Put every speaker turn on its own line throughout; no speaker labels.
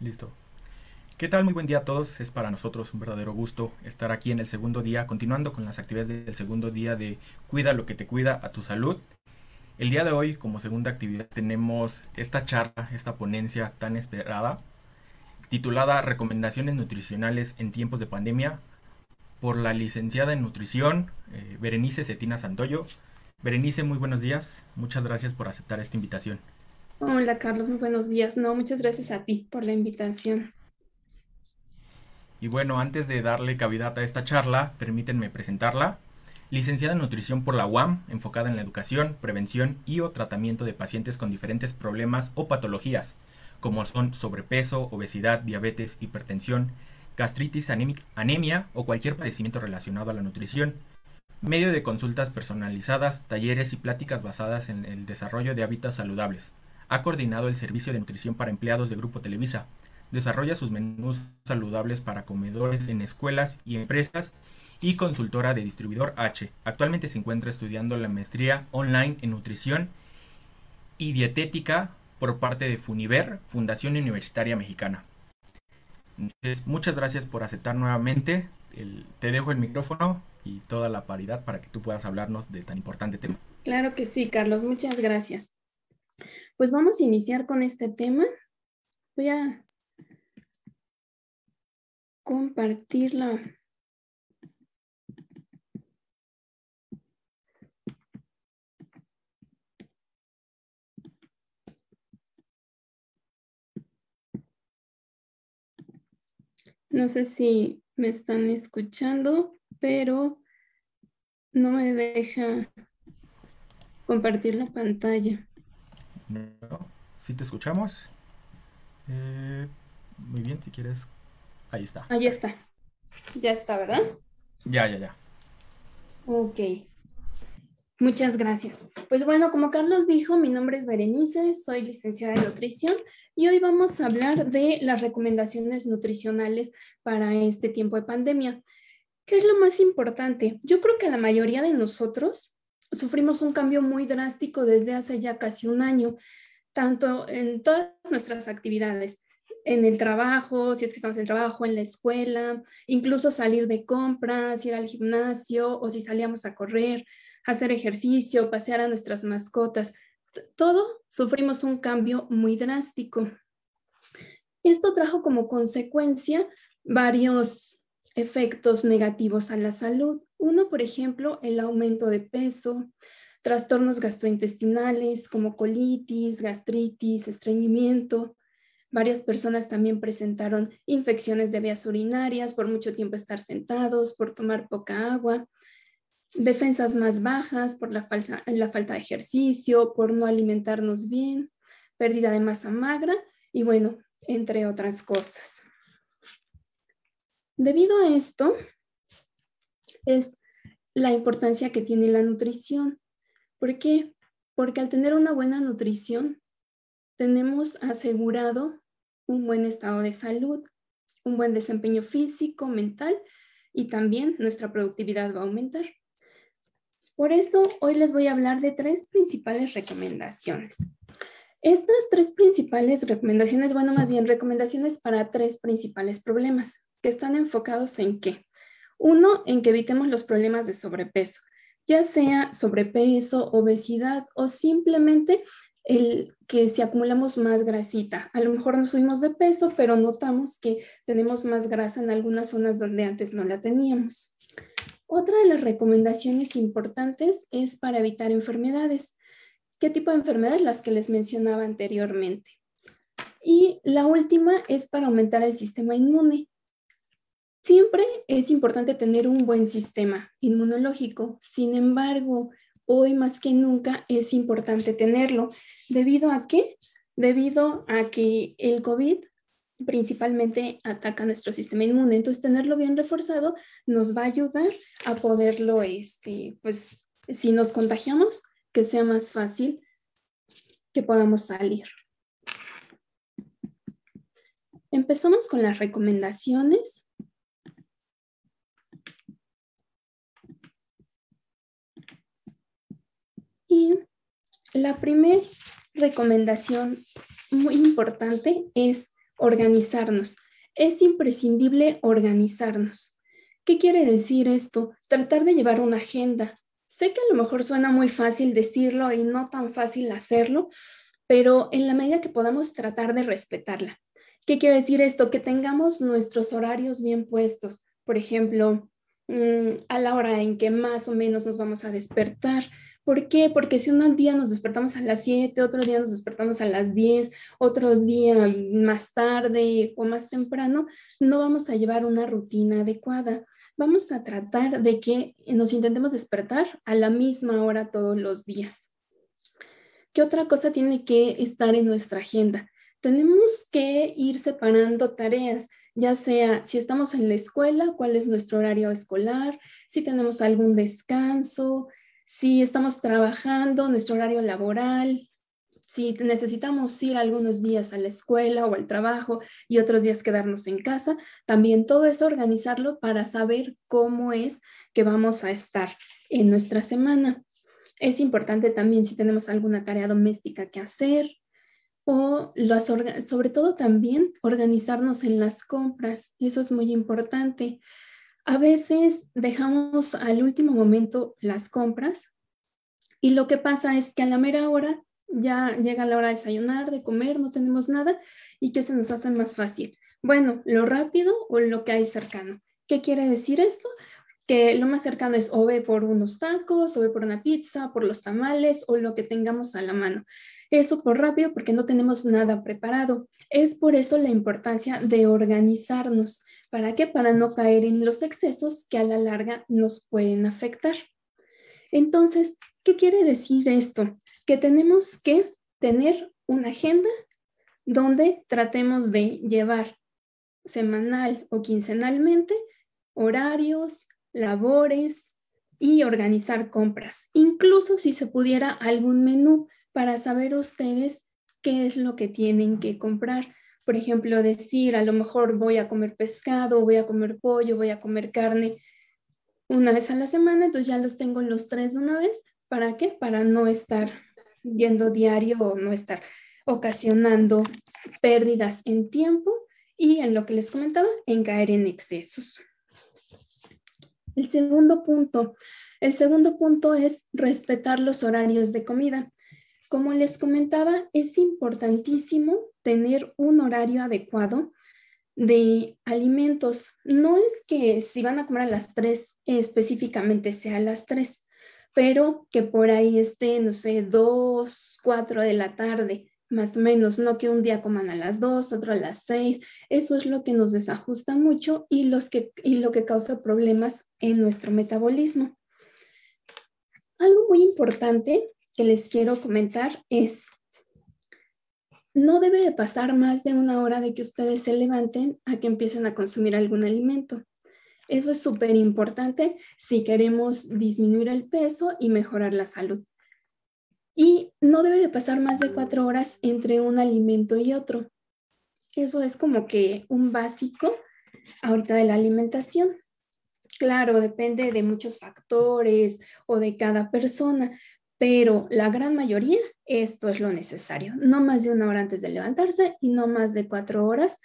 Listo. ¿Qué tal? Muy buen día a todos. Es para nosotros un verdadero gusto estar aquí en el segundo día, continuando con las actividades del segundo día de Cuida lo que te cuida a tu salud. El día de hoy, como segunda actividad, tenemos esta charla, esta ponencia tan esperada, titulada Recomendaciones Nutricionales en tiempos de pandemia, por la licenciada en nutrición, eh, Berenice Cetina Santoyo. Berenice, muy buenos días. Muchas gracias por aceptar esta invitación.
Hola Carlos, muy buenos días. No, muchas gracias a ti por la invitación.
Y bueno, antes de darle cavidad a esta charla, permítanme presentarla. Licenciada en Nutrición por la UAM, enfocada en la educación, prevención y o tratamiento de pacientes con diferentes problemas o patologías, como son sobrepeso, obesidad, diabetes, hipertensión, gastritis, anemia o cualquier padecimiento relacionado a la nutrición. Medio de consultas personalizadas, talleres y pláticas basadas en el desarrollo de hábitos saludables, ha coordinado el servicio de nutrición para empleados de Grupo Televisa, desarrolla sus menús saludables para comedores en escuelas y empresas y consultora de distribuidor H. Actualmente se encuentra estudiando la maestría online en nutrición y dietética por parte de Funiver, Fundación Universitaria Mexicana. muchas gracias por aceptar nuevamente. te dejo el micrófono y toda la paridad para que tú puedas hablarnos de tan importante tema.
Claro que sí, Carlos. Muchas gracias. Pues vamos a iniciar con este tema. Voy a compartirla. No sé si me están escuchando, pero no me deja compartir la pantalla.
No, si te escuchamos. Eh, muy bien, si quieres. Ahí está.
Ahí está. Ya está, ¿verdad? Ya, ya, ya. Ok. Muchas gracias. Pues bueno, como Carlos dijo, mi nombre es Berenice, soy licenciada en nutrición y hoy vamos a hablar de las recomendaciones nutricionales para este tiempo de pandemia. ¿Qué es lo más importante? Yo creo que la mayoría de nosotros sufrimos un cambio muy drástico desde hace ya casi un año, tanto en todas nuestras actividades, en el trabajo, si es que estamos en el trabajo, en la escuela, incluso salir de compras, ir al gimnasio o si salíamos a correr, hacer ejercicio, pasear a nuestras mascotas. Todo sufrimos un cambio muy drástico. Esto trajo como consecuencia varios efectos negativos a la salud. Uno, por ejemplo, el aumento de peso, trastornos gastrointestinales como colitis, gastritis, estreñimiento. Varias personas también presentaron infecciones de vías urinarias por mucho tiempo estar sentados, por tomar poca agua, defensas más bajas por la, falta de ejercicio, por no alimentarnos bien, pérdida de masa magra y bueno, entre otras cosas. Debido a esto, es la importancia que tiene la nutrición. ¿Por qué? Porque al tener una buena nutrición, tenemos asegurado un buen estado de salud, un buen desempeño físico, mental y también nuestra productividad va a aumentar. Por eso hoy les voy a hablar de tres principales recomendaciones. Estas tres principales recomendaciones, bueno, más bien recomendaciones para tres principales problemas que están enfocados en qué? Uno, en que evitemos los problemas de sobrepeso, ya sea sobrepeso, obesidad o simplemente el que si acumulamos más grasita. A lo mejor nos subimos de peso, pero notamos que tenemos más grasa en algunas zonas donde antes no la teníamos. Otra de las recomendaciones importantes es para evitar enfermedades. ¿Qué tipo de enfermedades? Las que les mencionaba anteriormente. Y la última es para aumentar el sistema inmune. Siempre es importante tener un buen sistema inmunológico, sin embargo, hoy más que nunca es importante tenerlo. ¿Debido a qué? Debido a que el COVID principalmente ataca nuestro sistema inmune. Entonces, tenerlo bien reforzado nos va a ayudar a poderlo, este, pues, si nos contagiamos, que sea más fácil que podamos salir. Empezamos con las recomendaciones La primera recomendación muy importante es organizarnos. Es imprescindible organizarnos. ¿Qué quiere decir esto? Tratar de llevar una agenda. Sé que a lo mejor suena muy fácil decirlo y no tan fácil hacerlo, pero en la medida que podamos tratar de respetarla. ¿Qué quiere decir esto? Que tengamos nuestros horarios bien puestos. Por ejemplo, mm, a la hora en que más o menos nos vamos a despertar, ¿Por qué? Porque si un día nos despertamos a las 7, otro día nos despertamos a las 10, otro día más tarde o más temprano, no vamos a llevar una rutina adecuada. Vamos a tratar de que nos intentemos despertar a la misma hora todos los días. ¿Qué otra cosa tiene que estar en nuestra agenda? Tenemos que ir separando tareas ya sea si estamos en la escuela, cuál es nuestro horario escolar, si tenemos algún descanso, si estamos trabajando, nuestro horario laboral, si necesitamos ir algunos días a la escuela o al trabajo y otros días quedarnos en casa, también todo eso organizarlo para saber cómo es que vamos a estar en nuestra semana. Es importante también si tenemos alguna tarea doméstica que hacer o sobre todo también organizarnos en las compras. Eso es muy importante a veces dejamos al último momento las compras y lo que pasa es que a la mera hora ya llega la hora de desayunar, de comer, no tenemos nada y que se nos hace más fácil. Bueno, lo rápido o lo que hay cercano. ¿Qué quiere decir esto? Que lo más cercano es o ve por unos tacos, o ve por una pizza, por los tamales o lo que tengamos a la mano. Eso por rápido porque no tenemos nada preparado. Es por eso la importancia de organizarnos. ¿Para qué? Para no caer en los excesos que a la larga nos pueden afectar. Entonces, ¿qué quiere decir esto? Que tenemos que tener una agenda donde tratemos de llevar semanal o quincenalmente horarios, labores y organizar compras. Incluso si se pudiera algún menú para saber ustedes qué es lo que tienen que comprar por ejemplo, decir, a lo mejor voy a comer pescado, voy a comer pollo, voy a comer carne una vez a la semana, entonces ya los tengo los tres de una vez. ¿Para qué? Para no estar yendo diario o no estar ocasionando pérdidas en tiempo y en lo que les comentaba, en caer en excesos. El segundo punto, el segundo punto es respetar los horarios de comida. Como les comentaba, es importantísimo tener un horario adecuado de alimentos. No es que si van a comer a las 3 específicamente sea a las 3, pero que por ahí esté, no sé, 2, 4 de la tarde, más o menos, no que un día coman a las 2, otro a las 6. Eso es lo que nos desajusta mucho y, los que, y lo que causa problemas en nuestro metabolismo. Algo muy importante que les quiero comentar es no debe de pasar más de una hora de que ustedes se levanten a que empiecen a consumir algún alimento. Eso es súper importante si queremos disminuir el peso y mejorar la salud. Y no debe de pasar más de cuatro horas entre un alimento y otro. Eso es como que un básico ahorita de la alimentación. Claro, depende de muchos factores o de cada persona, pero la gran mayoría esto es lo necesario, no más de una hora antes de levantarse y no más de cuatro horas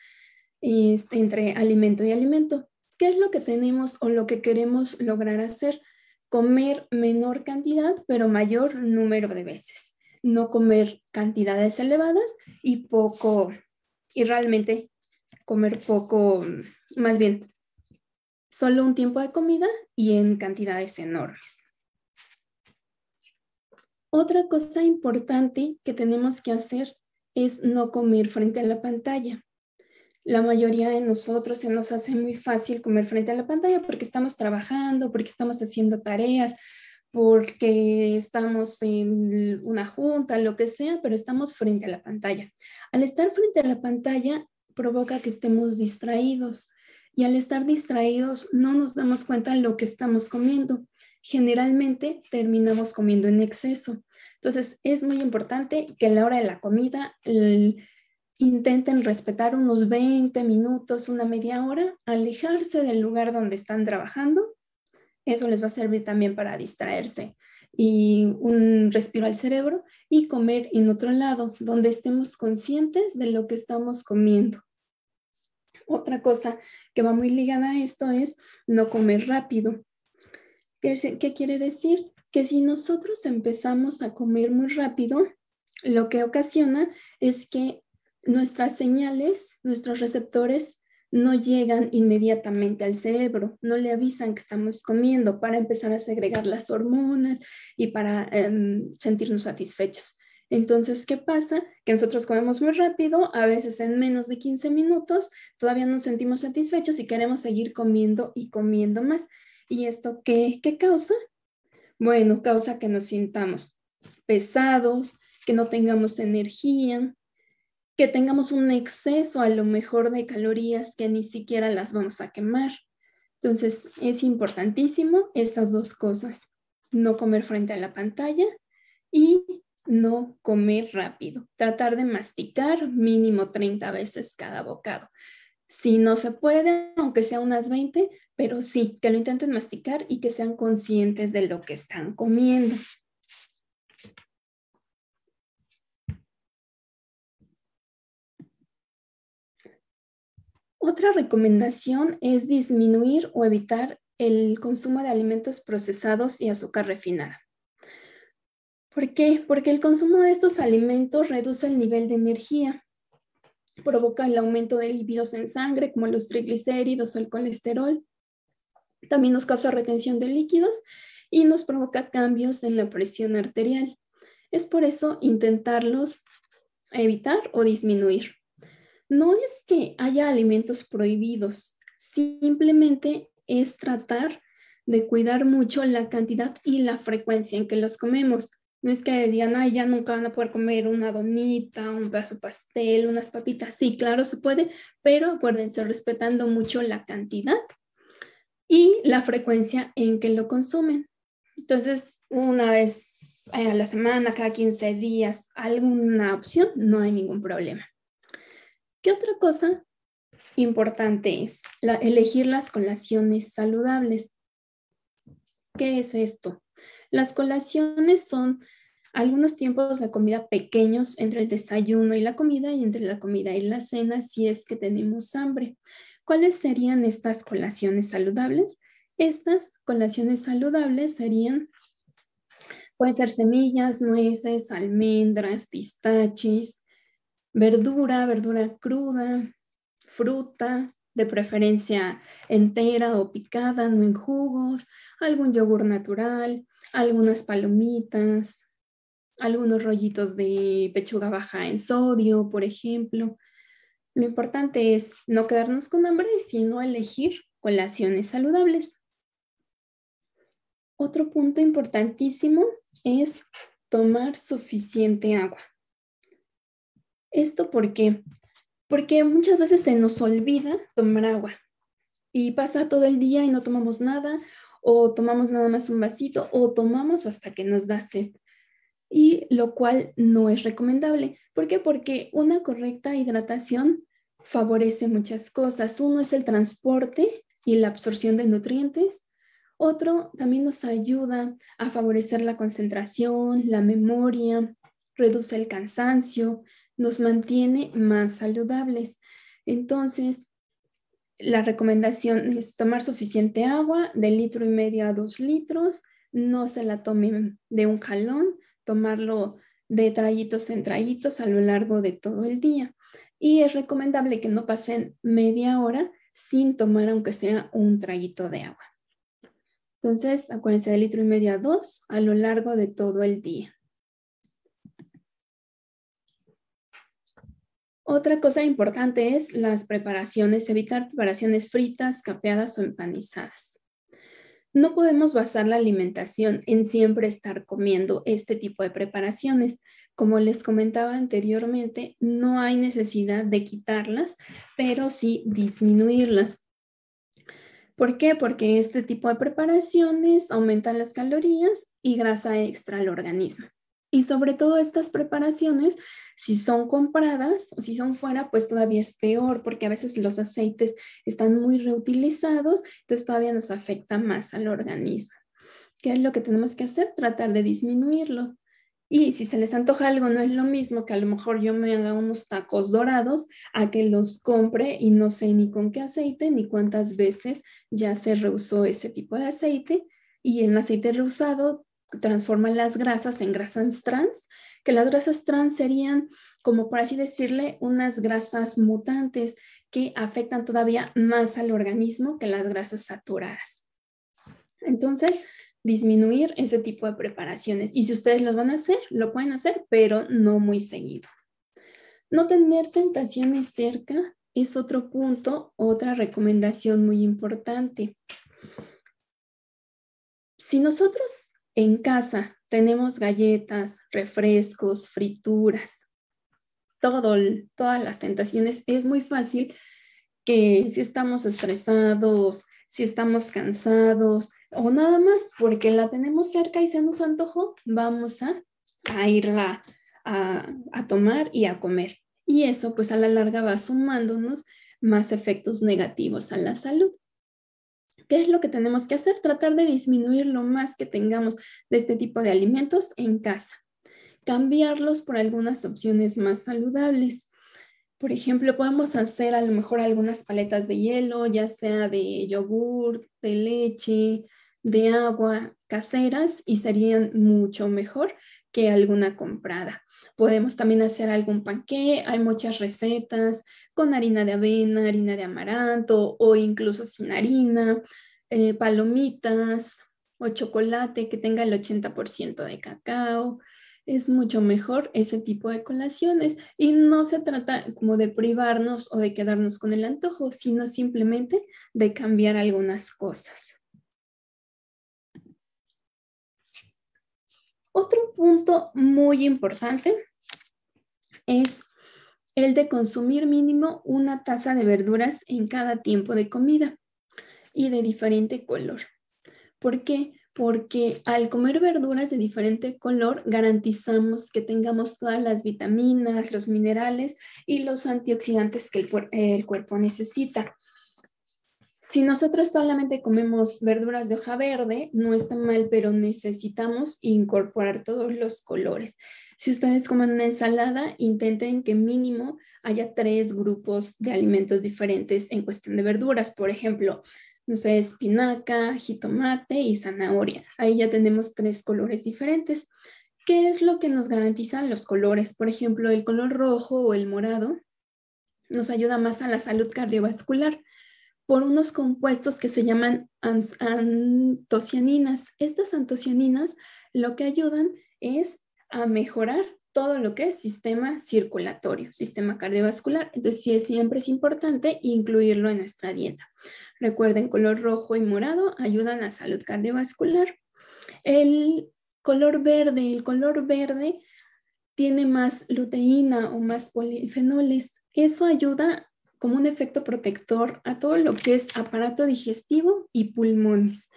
este, entre alimento y alimento. ¿Qué es lo que tenemos o lo que queremos lograr hacer? Comer menor cantidad, pero mayor número de veces. No comer cantidades elevadas y poco, y realmente comer poco, más bien, solo un tiempo de comida y en cantidades enormes. Otra cosa importante que tenemos que hacer es no comer frente a la pantalla. La mayoría de nosotros se nos hace muy fácil comer frente a la pantalla porque estamos trabajando, porque estamos haciendo tareas, porque estamos en una junta, lo que sea, pero estamos frente a la pantalla. Al estar frente a la pantalla provoca que estemos distraídos y al estar distraídos no nos damos cuenta de lo que estamos comiendo generalmente terminamos comiendo en exceso. Entonces, es muy importante que a la hora de la comida intenten respetar unos 20 minutos, una media hora, alejarse del lugar donde están trabajando. Eso les va a servir también para distraerse y un respiro al cerebro y comer en otro lado, donde estemos conscientes de lo que estamos comiendo. Otra cosa que va muy ligada a esto es no comer rápido. ¿Qué quiere decir? Que si nosotros empezamos a comer muy rápido, lo que ocasiona es que nuestras señales, nuestros receptores no llegan inmediatamente al cerebro, no le avisan que estamos comiendo para empezar a segregar las hormonas y para em, sentirnos satisfechos. Entonces, ¿qué pasa? Que nosotros comemos muy rápido, a veces en menos de 15 minutos, todavía nos sentimos satisfechos y queremos seguir comiendo y comiendo más. ¿Y esto qué, qué causa? Bueno, causa que nos sintamos pesados, que no tengamos energía, que tengamos un exceso a lo mejor de calorías que ni siquiera las vamos a quemar. Entonces es importantísimo estas dos cosas, no comer frente a la pantalla y no comer rápido, tratar de masticar mínimo 30 veces cada bocado. Si no se puede, aunque sea unas 20, pero sí, que lo intenten masticar y que sean conscientes de lo que están comiendo. Otra recomendación es disminuir o evitar el consumo de alimentos procesados y azúcar refinada. ¿Por qué? Porque el consumo de estos alimentos reduce el nivel de energía provoca el aumento de lípidos en sangre, como los triglicéridos o el colesterol. También nos causa retención de líquidos y nos provoca cambios en la presión arterial. Es por eso intentarlos evitar o disminuir. No es que haya alimentos prohibidos, simplemente es tratar de cuidar mucho la cantidad y la frecuencia en que los comemos. No es que digan, ay, ya nunca van a poder comer una donita, un pedazo de pastel, unas papitas. Sí, claro, se puede, pero acuérdense, respetando mucho la cantidad y la frecuencia en que lo consumen. Entonces, una vez eh, a la semana, cada 15 días, alguna opción, no hay ningún problema. ¿Qué otra cosa importante es elegir las colaciones saludables? ¿Qué es esto? Las colaciones son algunos tiempos de comida pequeños entre el desayuno y la comida y entre la comida y la cena si es que tenemos hambre. ¿Cuáles serían estas colaciones saludables? Estas colaciones saludables serían, pueden ser semillas, nueces, almendras, pistaches, verdura, verdura cruda, fruta, de preferencia entera o picada, no en jugos, algún yogur natural, algunas palomitas, algunos rollitos de pechuga baja en sodio, por ejemplo. Lo importante es no quedarnos con hambre, sino elegir colaciones saludables. Otro punto importantísimo es tomar suficiente agua. ¿Esto por qué? Porque muchas veces se nos olvida tomar agua y pasa todo el día y no tomamos nada o tomamos nada más un vasito o tomamos hasta que nos da sed. Y lo cual no es recomendable. ¿Por qué? Porque una correcta hidratación favorece muchas cosas. Uno es el transporte y la absorción de nutrientes. Otro también nos ayuda a favorecer la concentración, la memoria, reduce el cansancio, nos mantiene más saludables. Entonces, la recomendación es tomar suficiente agua, de litro y medio a dos litros, no se la tomen de un jalón, tomarlo de trayitos en trayitos a lo largo de todo el día. Y es recomendable que no pasen media hora sin tomar aunque sea un traguito de agua. Entonces, acuérdense de litro y medio a dos a lo largo de todo el día. Otra cosa importante es las preparaciones, evitar preparaciones fritas, capeadas o empanizadas. No podemos basar la alimentación en siempre estar comiendo este tipo de preparaciones. Como les comentaba anteriormente, no hay necesidad de quitarlas, pero sí disminuirlas. ¿Por qué? Porque este tipo de preparaciones aumentan las calorías y grasa extra al organismo. Y sobre todo estas preparaciones si son compradas o si son fuera, pues todavía es peor porque a veces los aceites están muy reutilizados, entonces todavía nos afecta más al organismo. ¿Qué es lo que tenemos que hacer? Tratar de disminuirlo. Y si se les antoja algo, no es lo mismo que a lo mejor yo me haga unos tacos dorados a que los compre y no sé ni con qué aceite ni cuántas veces ya se reusó ese tipo de aceite. Y el aceite reusado transforma las grasas en grasas trans que las grasas trans serían, como por así decirle, unas grasas mutantes que afectan todavía más al organismo que las grasas saturadas. Entonces, disminuir ese tipo de preparaciones. Y si ustedes los van a hacer, lo pueden hacer, pero no muy seguido. No tener tentaciones cerca es otro punto, otra recomendación muy importante. Si nosotros en casa tenemos galletas, refrescos, frituras, todo, todas las tentaciones. Es muy fácil que si estamos estresados, si estamos cansados o nada más porque la tenemos cerca y se nos antojó, vamos a, ir irla a, a tomar y a comer. Y eso pues a la larga va sumándonos más efectos negativos a la salud. ¿Qué es lo que tenemos que hacer? Tratar de disminuir lo más que tengamos de este tipo de alimentos en casa. Cambiarlos por algunas opciones más saludables. Por ejemplo, podemos hacer a lo mejor algunas paletas de hielo, ya sea de yogur, de leche, de agua caseras y serían mucho mejor que alguna comprada. Podemos también hacer algún panqué, hay muchas recetas con harina de avena, harina de amaranto o incluso sin harina, eh, palomitas o chocolate que tenga el 80% de cacao. Es mucho mejor ese tipo de colaciones y no se trata como de privarnos o de quedarnos con el antojo, sino simplemente de cambiar algunas cosas. Otro punto muy importante es el de consumir mínimo una taza de verduras en cada tiempo de comida y de diferente color. ¿Por qué? Porque al comer verduras de diferente color garantizamos que tengamos todas las vitaminas, los minerales y los antioxidantes que el, el cuerpo necesita si nosotros solamente comemos verduras de hoja verde, no está mal, pero necesitamos incorporar todos los colores. Si ustedes comen una ensalada, intenten que mínimo haya tres grupos de alimentos diferentes en cuestión de verduras. Por ejemplo, no sé, espinaca, jitomate y zanahoria. Ahí ya tenemos tres colores diferentes. ¿Qué es lo que nos garantizan los colores? Por ejemplo, el color rojo o el morado nos ayuda más a la salud cardiovascular por unos compuestos que se llaman antocianinas. Estas antocianinas lo que ayudan es a mejorar todo lo que es sistema circulatorio, sistema cardiovascular. Entonces, sí, siempre es importante incluirlo en nuestra dieta. Recuerden, color rojo y morado ayudan a salud cardiovascular. El color verde, el color verde tiene más luteína o más polifenoles. Eso ayuda como un efecto protector a todo lo que es aparato digestivo y pulmones.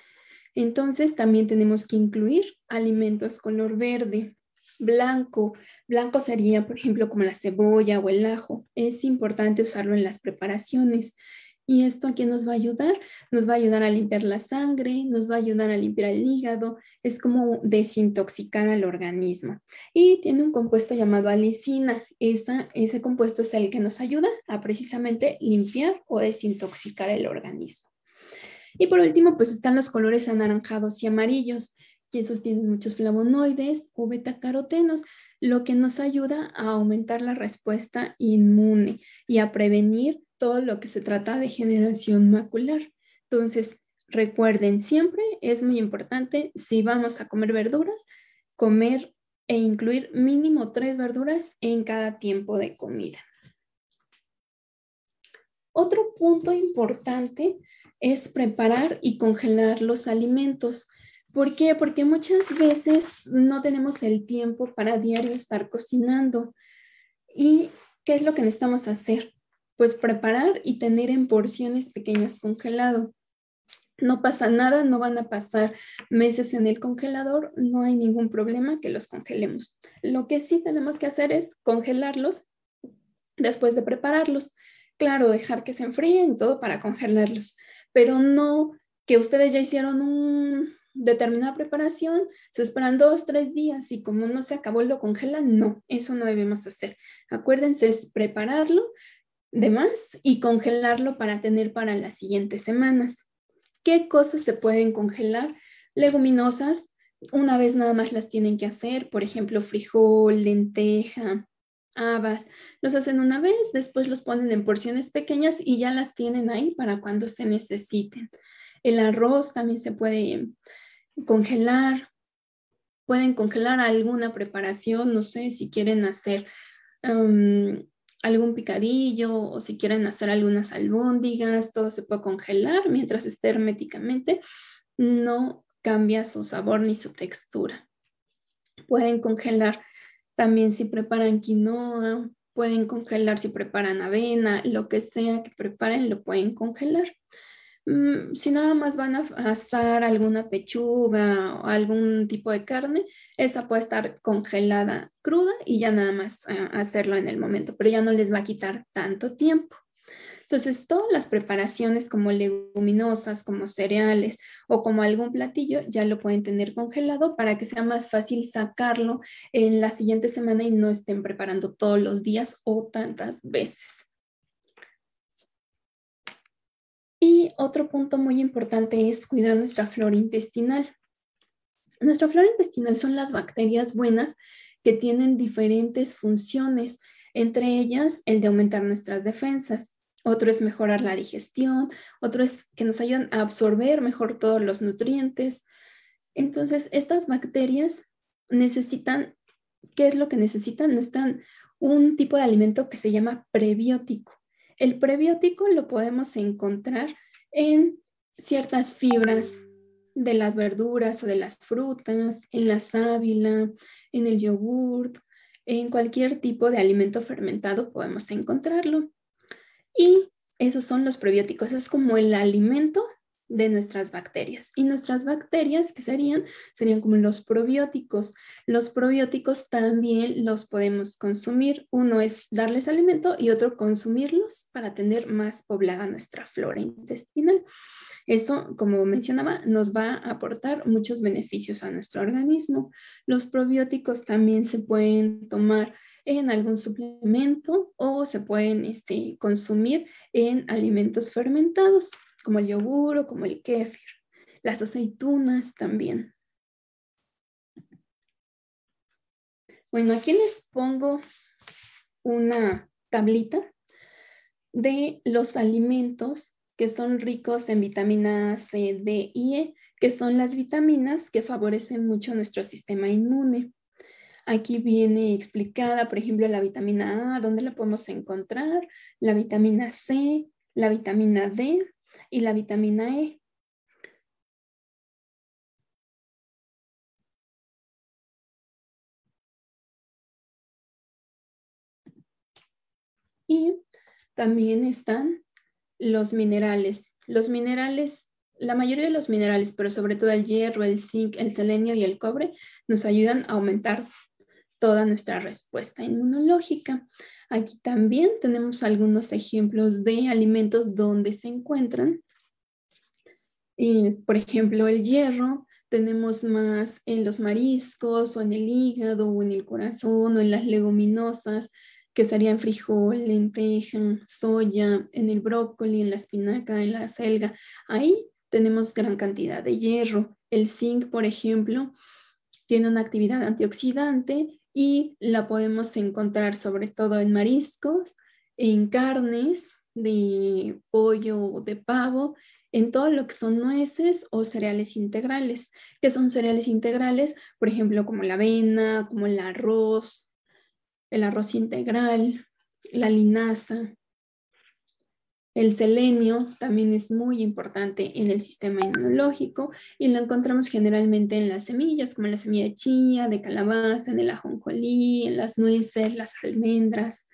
Entonces también tenemos que incluir alimentos color verde, blanco. Blanco sería, por ejemplo, como la cebolla o el ajo. Es importante usarlo en las preparaciones. ¿Y esto a nos va a ayudar? Nos va a ayudar a limpiar la sangre, nos va a ayudar a limpiar el hígado, es como desintoxicar al organismo. Y tiene un compuesto llamado alicina. ese compuesto es el que nos ayuda a precisamente limpiar o desintoxicar el organismo. Y por último, pues están los colores anaranjados y amarillos, que esos tienen muchos flavonoides o betacarotenos, lo que nos ayuda a aumentar la respuesta inmune y a prevenir todo lo que se trata de generación macular. Entonces, recuerden siempre, es muy importante, si vamos a comer verduras, comer e incluir mínimo tres verduras en cada tiempo de comida. Otro punto importante es preparar y congelar los alimentos. ¿Por qué? Porque muchas veces no tenemos el tiempo para diario estar cocinando. ¿Y qué es lo que necesitamos hacer? pues preparar y tener en porciones pequeñas congelado. No pasa nada, no van a pasar meses en el congelador, no hay ningún problema que los congelemos. Lo que sí tenemos que hacer es congelarlos después de prepararlos. Claro, dejar que se enfríen todo para congelarlos, pero no que ustedes ya hicieron una determinada preparación, se esperan dos, tres días y como no se acabó lo congelan, no, eso no debemos hacer. Acuérdense, es prepararlo Demás y congelarlo para tener para las siguientes semanas. ¿Qué cosas se pueden congelar? Leguminosas, una vez nada más las tienen que hacer, por ejemplo, frijol, lenteja, habas, los hacen una vez, después los ponen en porciones pequeñas y ya las tienen ahí para cuando se necesiten. El arroz también se puede congelar, pueden congelar alguna preparación, no sé si quieren hacer algún picadillo o si quieren hacer algunas albóndigas, todo se puede congelar mientras esté herméticamente, no cambia su sabor ni su textura. Pueden congelar también si preparan quinoa, pueden congelar si preparan avena, lo que sea que preparen lo pueden congelar. Mm, si nada más van a asar alguna pechuga o algún tipo de carne, esa puede estar congelada cruda y ya nada más eh, hacerlo en el momento, pero ya no les va a quitar tanto tiempo. Entonces, todas las preparaciones como leguminosas, como cereales o como algún platillo, ya lo pueden tener congelado para que sea más fácil sacarlo en la siguiente semana y no estén preparando todos los días o tantas veces. otro punto muy importante es cuidar nuestra flora intestinal. Nuestra flora intestinal son las bacterias buenas que tienen diferentes funciones, entre ellas el de aumentar nuestras defensas, otro es mejorar la digestión, otro es que nos ayudan a absorber mejor todos los nutrientes. Entonces, estas bacterias necesitan, ¿qué es lo que necesitan? Necesitan un tipo de alimento que se llama prebiótico. El prebiótico lo podemos encontrar en ciertas fibras de las verduras o de las frutas, en la sábila, en el yogurt, en cualquier tipo de alimento fermentado podemos encontrarlo. Y esos son los probióticos, es como el alimento de nuestras bacterias. Y nuestras bacterias, ¿qué serían? Serían como los probióticos. Los probióticos también los podemos consumir. Uno es darles alimento y otro consumirlos para tener más poblada nuestra flora intestinal. eso como mencionaba, nos va a aportar muchos beneficios a nuestro organismo. Los probióticos también se pueden tomar en algún suplemento o se pueden este, consumir en alimentos fermentados como el yogur o como el kefir, las aceitunas también. Bueno, aquí les pongo una tablita de los alimentos que son ricos en vitamina C, D y E, que son las vitaminas que favorecen mucho nuestro sistema inmune. Aquí viene explicada, por ejemplo, la vitamina A, dónde la podemos encontrar, la vitamina C, la vitamina D y la vitamina E. Y también están los minerales. Los minerales, la mayoría de los minerales, pero sobre todo el hierro, el zinc, el selenio y el cobre, nos ayudan a aumentar toda nuestra respuesta inmunológica. Aquí también tenemos algunos ejemplos de alimentos donde se encuentran. por ejemplo, el hierro tenemos más en los mariscos o en el hígado o en el corazón o en las leguminosas, que serían frijol, lenteja, soya, en el brócoli, en la espinaca, en la selga. Ahí tenemos gran cantidad de hierro. El zinc, por ejemplo, tiene una actividad antioxidante y la podemos encontrar sobre todo en mariscos, en carnes de pollo o de pavo, en todo lo que son nueces o cereales integrales, que son cereales integrales, por ejemplo, como la avena, como el arroz, el arroz integral, la linaza, el selenio también es muy importante en el sistema inmunológico y lo encontramos generalmente en las semillas, como la semilla de chía, de calabaza, en el ajonjolí, en las nueces, las almendras,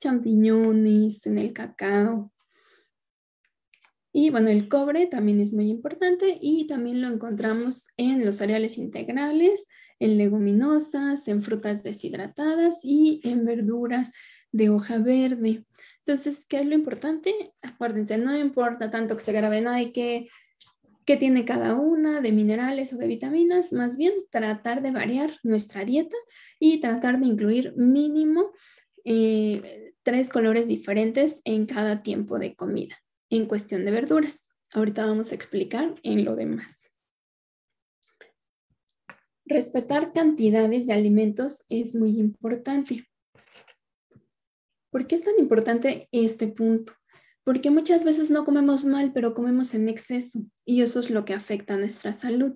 champiñones, en el cacao. Y bueno, el cobre también es muy importante y también lo encontramos en los cereales integrales, en leguminosas, en frutas deshidratadas y en verduras de hoja verde. Entonces, ¿qué es lo importante? Acuérdense, no importa tanto que se graben y que qué tiene cada una de minerales o de vitaminas, más bien tratar de variar nuestra dieta y tratar de incluir mínimo eh, tres colores diferentes en cada tiempo de comida en cuestión de verduras. Ahorita vamos a explicar en lo demás. Respetar cantidades de alimentos es muy importante. ¿Por qué es tan importante este punto? Porque muchas veces no comemos mal, pero comemos en exceso y eso es lo que afecta a nuestra salud.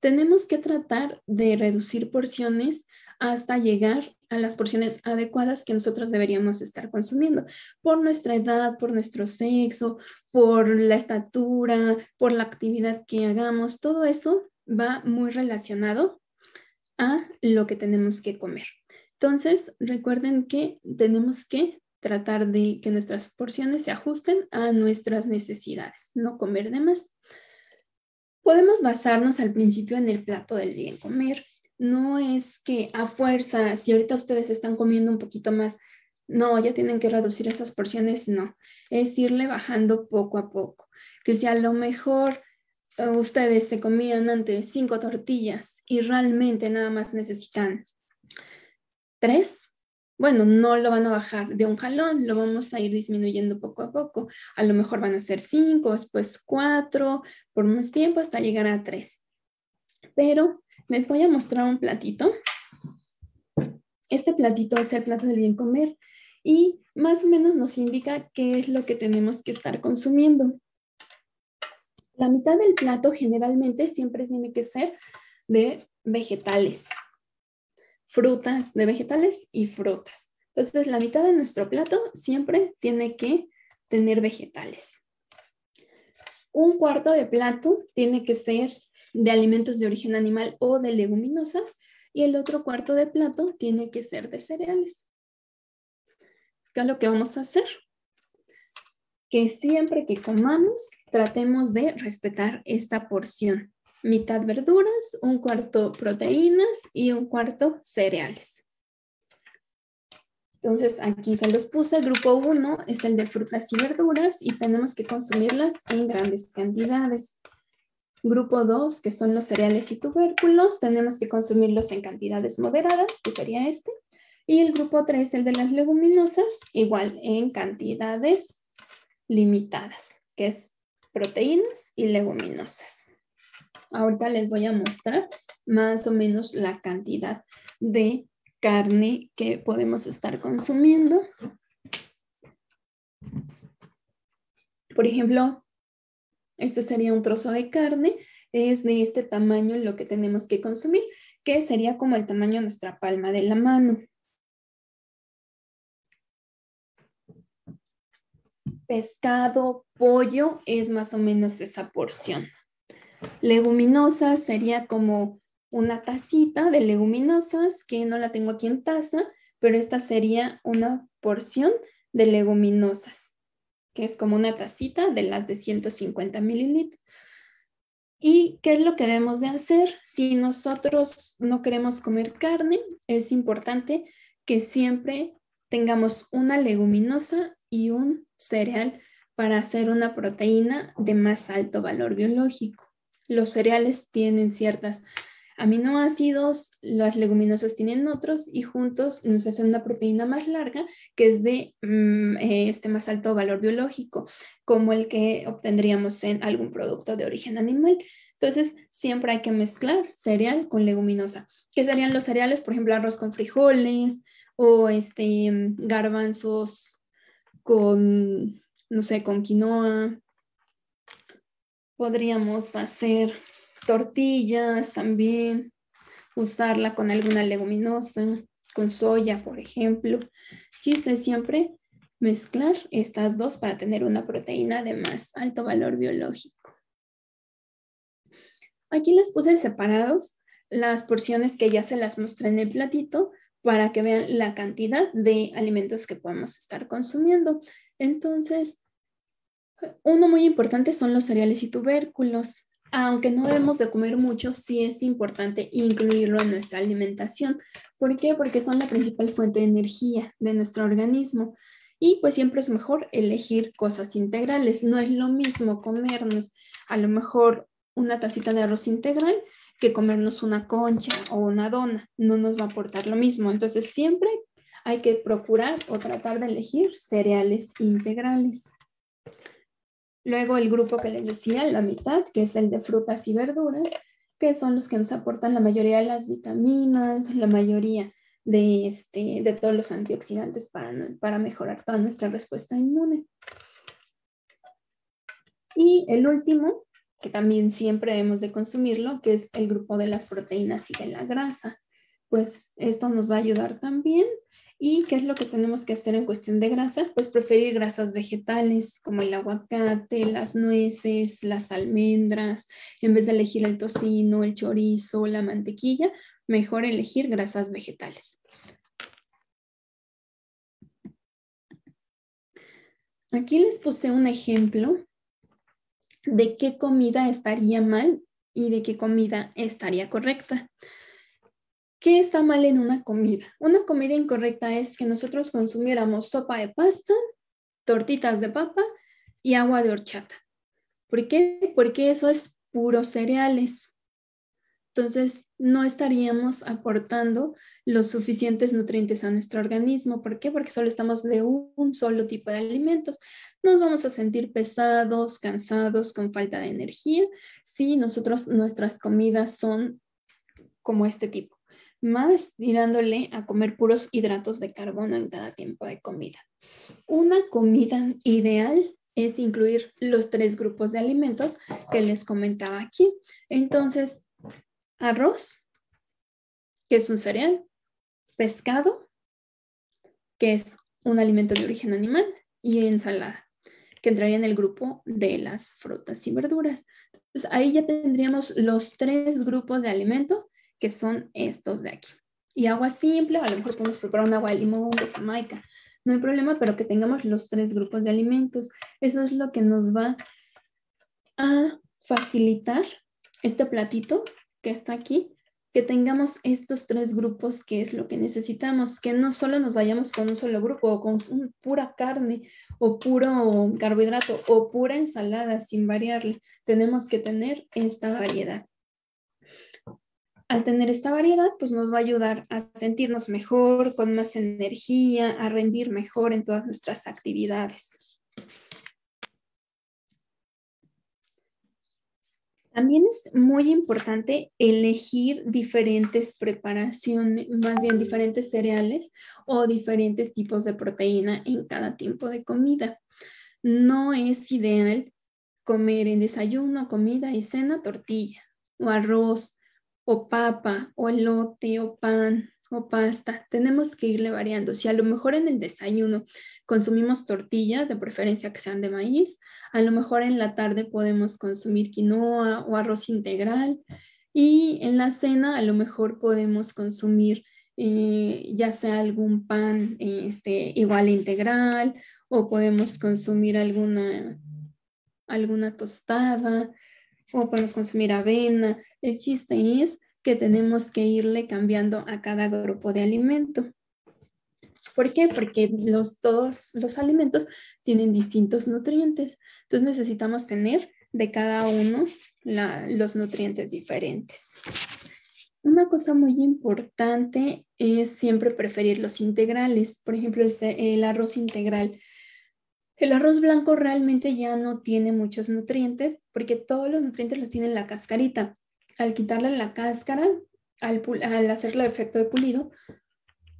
Tenemos que tratar de reducir porciones hasta llegar a las porciones adecuadas que nosotros deberíamos estar consumiendo, por nuestra edad, por nuestro sexo, por la estatura, por la actividad que hagamos, todo eso va muy relacionado a lo que tenemos que comer. Entonces, recuerden que tenemos que tratar de que nuestras porciones se ajusten a nuestras necesidades, no comer de más. Podemos basarnos al principio en el plato del bien comer. No es que a fuerza, si ahorita ustedes están comiendo un poquito más, no, ya tienen que reducir esas porciones, no. Es irle bajando poco a poco. Que si a lo mejor eh, ustedes se comían antes cinco tortillas y realmente nada más necesitan Tres, bueno, no lo van a bajar de un jalón, lo vamos a ir disminuyendo poco a poco. A lo mejor van a ser cinco, después cuatro, por más tiempo hasta llegar a tres. Pero les voy a mostrar un platito. Este platito es el plato del bien comer y más o menos nos indica qué es lo que tenemos que estar consumiendo. La mitad del plato generalmente siempre tiene que ser de vegetales frutas, de vegetales y frutas. Entonces, la mitad de nuestro plato siempre tiene que tener vegetales. Un cuarto de plato tiene que ser de alimentos de origen animal o de leguminosas y el otro cuarto de plato tiene que ser de cereales. ¿Qué es lo que vamos a hacer? Que siempre que comamos tratemos de respetar esta porción mitad verduras, un cuarto proteínas y un cuarto cereales. Entonces aquí se los puse, el grupo 1 es el de frutas y verduras y tenemos que consumirlas en grandes cantidades. Grupo 2, que son los cereales y tubérculos, tenemos que consumirlos en cantidades moderadas, que sería este. Y el grupo 3, el de las leguminosas, igual en cantidades limitadas, que es proteínas y leguminosas. Ahorita les voy a mostrar más o menos la cantidad de carne que podemos estar consumiendo. Por ejemplo, este sería un trozo de carne, es de este tamaño lo que tenemos que consumir, que sería como el tamaño de nuestra palma de la mano. Pescado, pollo, es más o menos esa porción. Leguminosas sería como una tacita de leguminosas, que no la tengo aquí en taza, pero esta sería una porción de leguminosas, que es como una tacita de las de 150 mililitros. ¿Y qué es lo que debemos de hacer? Si nosotros no queremos comer carne, es importante que siempre tengamos una leguminosa y un cereal para hacer una proteína de más alto valor biológico los cereales tienen ciertas aminoácidos, las leguminosas tienen otros y juntos nos hacen una proteína más larga que es de mm, eh, este más alto valor biológico, como el que obtendríamos en algún producto de origen animal. Entonces, siempre hay que mezclar cereal con leguminosa. ¿Qué serían los cereales? Por ejemplo, arroz con frijoles o este, mm, garbanzos con, no sé, con quinoa, Podríamos hacer tortillas también, usarla con alguna leguminosa, con soya, por ejemplo. Chiste siempre mezclar estas dos para tener una proteína de más alto valor biológico. Aquí les puse separados las porciones que ya se las mostré en el platito para que vean la cantidad de alimentos que podemos estar consumiendo. Entonces, uno muy importante son los cereales y tubérculos. Aunque no debemos de comer mucho, sí es importante incluirlo en nuestra alimentación. ¿Por qué? Porque son la principal fuente de energía de nuestro organismo. Y pues siempre es mejor elegir cosas integrales. No es lo mismo comernos a lo mejor una tacita de arroz integral que comernos una concha o una dona. No nos va a aportar lo mismo. Entonces siempre hay que procurar o tratar de elegir cereales integrales. Luego el grupo que les decía, la mitad, que es el de frutas y verduras, que son los que nos aportan la mayoría de las vitaminas, la mayoría de, este, todos los antioxidantes para, para mejorar toda nuestra respuesta inmune. Y el último, que también siempre hemos de consumirlo, que es el grupo de las proteínas y de la grasa. Pues esto nos va a ayudar también ¿Y qué es lo que tenemos que hacer en cuestión de grasa? Pues preferir grasas vegetales como el aguacate, las nueces, las almendras, en vez de elegir el tocino, el chorizo, la mantequilla, mejor elegir grasas vegetales. Aquí les puse un ejemplo de qué comida estaría mal y de qué comida estaría correcta. ¿Qué está mal en una comida? Una comida incorrecta es que nosotros consumiéramos sopa de pasta, tortitas de papa y agua de horchata. ¿Por qué? Porque eso es puro cereales. Entonces, no estaríamos aportando los suficientes nutrientes a nuestro organismo. ¿Por qué? Porque solo estamos de un solo tipo de alimentos. Nos vamos a sentir pesados, cansados, con falta de energía, si nosotros, nuestras comidas son como este tipo más tirándole a comer puros hidratos de carbono en cada tiempo de comida. Una comida ideal es incluir los tres grupos de alimentos que les comentaba aquí. Entonces, arroz, que es un cereal, pescado, que es un alimento de origen animal, y ensalada, que entraría en el grupo de las frutas y verduras. Entonces, ahí ya tendríamos los tres grupos de alimentos que son estos de aquí. Y agua simple, a lo mejor podemos preparar un agua de limón, de jamaica, no hay problema, pero que tengamos los tres grupos de alimentos. Eso es lo que nos va a facilitar este platito que está aquí, que tengamos estos tres grupos, que es lo que necesitamos, que no solo nos vayamos con un solo grupo o con pura carne o puro carbohidrato o pura ensalada sin variarle. Tenemos que tener esta variedad al tener esta variedad, pues nos va a ayudar a sentirnos mejor, con más energía, a rendir mejor en todas nuestras actividades. También es muy importante elegir diferentes preparaciones, más bien diferentes cereales o diferentes tipos de proteína en cada tiempo de comida. No es ideal comer en desayuno, comida y cena tortilla o arroz o papa, o elote, o pan, o pasta. Tenemos que irle variando. Si a lo mejor en el desayuno consumimos tortilla, de preferencia que sean de maíz, a lo mejor en la tarde podemos consumir quinoa o arroz integral y en la cena a lo mejor podemos consumir eh, ya sea algún pan este, igual integral o podemos consumir alguna, alguna tostada o podemos consumir avena. El chiste es que tenemos que irle cambiando a cada grupo de alimento. ¿Por qué? Porque todos los alimentos tienen distintos nutrientes. Entonces necesitamos tener de cada uno los nutrientes diferentes. Una cosa muy importante es siempre preferir los integrales. Por ejemplo, el arroz integral el arroz blanco realmente ya no tiene muchos nutrientes porque todos los nutrientes los tiene la cascarita. Al quitarle la cáscara, al, al hacerle el efecto de pulido,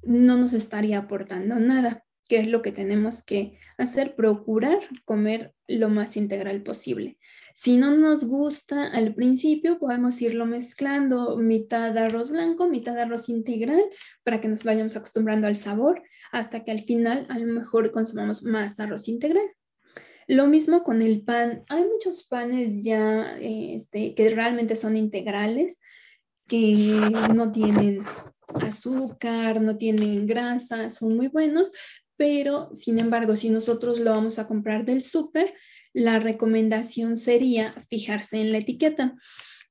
no nos estaría aportando nada qué es lo que tenemos que hacer, procurar comer lo más integral posible. Si no nos gusta al principio, podemos irlo mezclando mitad arroz blanco, mitad arroz integral, para que nos vayamos acostumbrando al sabor, hasta que al final a lo mejor consumamos más arroz integral. Lo mismo con el pan. Hay muchos panes ya este, que realmente son integrales, que no tienen azúcar, no tienen grasa, son muy buenos, pero sin embargo, si nosotros lo vamos a comprar del súper, la recomendación sería fijarse en la etiqueta.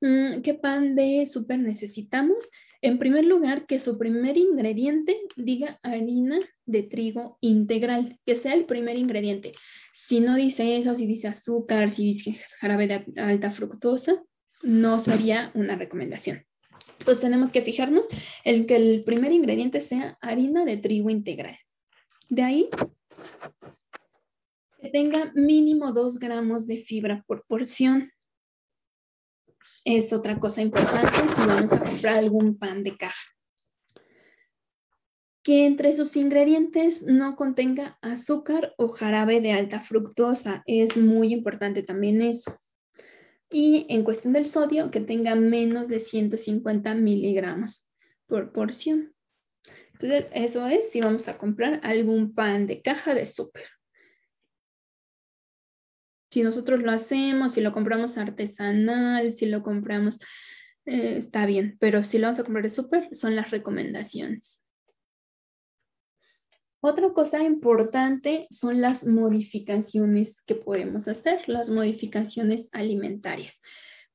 Mm, ¿Qué pan de súper necesitamos? En primer lugar, que su primer ingrediente diga harina de trigo integral, que sea el primer ingrediente. Si no dice eso, si dice azúcar, si dice jarabe de alta fructosa, no sería una recomendación. Entonces tenemos que fijarnos en que el primer ingrediente sea harina de trigo integral. De ahí, que tenga mínimo 2 gramos de fibra por porción. Es otra cosa importante si vamos a comprar algún pan de caja. Que entre sus ingredientes no contenga azúcar o jarabe de alta fructosa. Es muy importante también eso. Y en cuestión del sodio, que tenga menos de 150 miligramos por porción. Entonces, eso es si vamos a comprar algún pan de caja de súper. Si nosotros lo hacemos, si lo compramos artesanal, si lo compramos, eh, está bien, pero si lo vamos a comprar de súper, son las recomendaciones. Otra cosa importante son las modificaciones que podemos hacer, las modificaciones alimentarias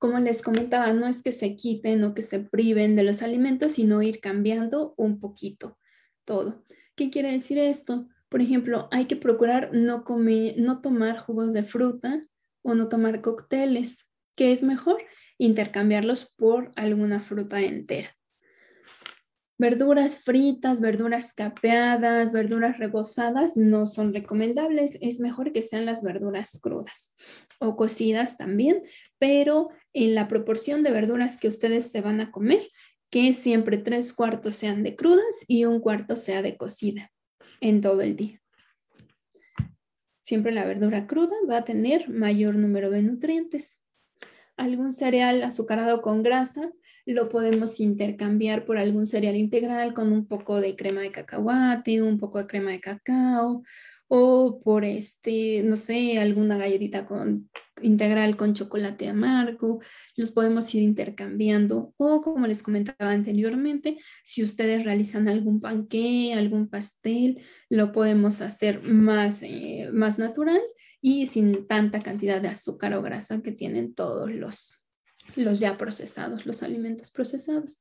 como les comentaba, no es que se quiten o que se priven de los alimentos, sino ir cambiando un poquito todo. ¿Qué quiere decir esto? Por ejemplo, hay que procurar no, comer, no tomar jugos de fruta o no tomar cócteles. ¿Qué es mejor? Intercambiarlos por alguna fruta entera. Verduras fritas, verduras capeadas, verduras rebozadas no son recomendables. Es mejor que sean las verduras crudas o cocidas también, pero en la proporción de verduras que ustedes se van a comer, que siempre tres cuartos sean de crudas y un cuarto sea de cocida en todo el día. Siempre la verdura cruda va a tener mayor número de nutrientes algún cereal azucarado con grasas, lo podemos intercambiar por algún cereal integral con un poco de crema de cacahuate, un poco de crema de cacao, o por este, no sé, alguna galletita con integral con chocolate amargo, los podemos ir intercambiando o como les comentaba anteriormente, si ustedes realizan algún panqué, algún pastel, lo podemos hacer más, eh, más natural y sin tanta cantidad de azúcar o grasa que tienen todos los, los ya procesados, los alimentos procesados.